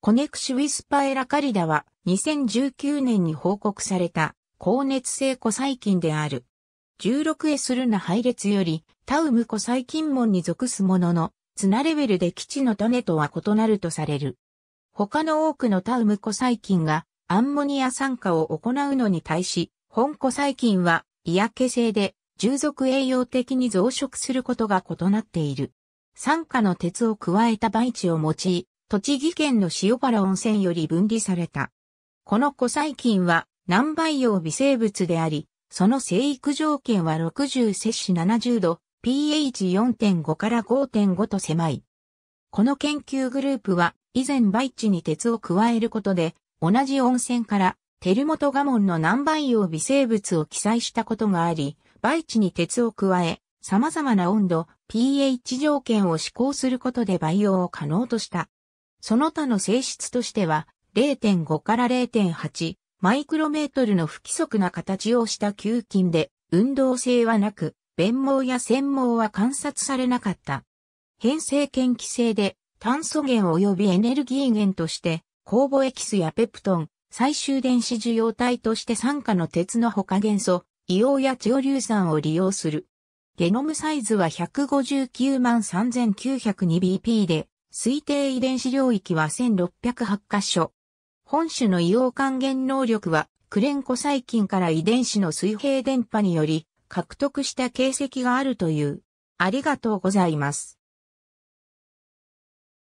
コネクシウィスパエラカリダは2019年に報告された高熱性古細菌である。1 6スルナ配列よりタウム古細菌門に属すものの、ツナレベルで基地の種とは異なるとされる。他の多くのタウム古細菌がアンモニア酸化を行うのに対し、本古細菌は嫌気性で従属栄養的に増殖することが異なっている。酸化の鉄を加えた培地を用い、栃木県の塩原温泉より分離された。この古細菌は南培養微生物であり、その生育条件は60摂氏70度、pH4.5 から5.5と狭い。この研究グループは、以前培地に鉄を加えることで、同じ温泉から、テルモトガモンの南培養微生物を記載したことがあり、培地に鉄を加え、様々な温度、pH 条件を試行することで培養を可能とした。その他の性質としては、0.5から0.8マイクロメートルの不規則な形をした球菌で、運動性はなく、弁毛や繊毛は観察されなかった。変性研気性で、炭素源及びエネルギー源として、酵母エキスやペプトン、最終電子受容体として酸化の鉄の他元素、硫黄やチ硫酸を利用する。ゲノムサイズは159万 3902bp で、推定遺伝子領域は1608箇所。本種の硫黄還元能力は、クレンコ細菌から遺伝子の水平電波により獲得した形跡があるという。ありがとうございます。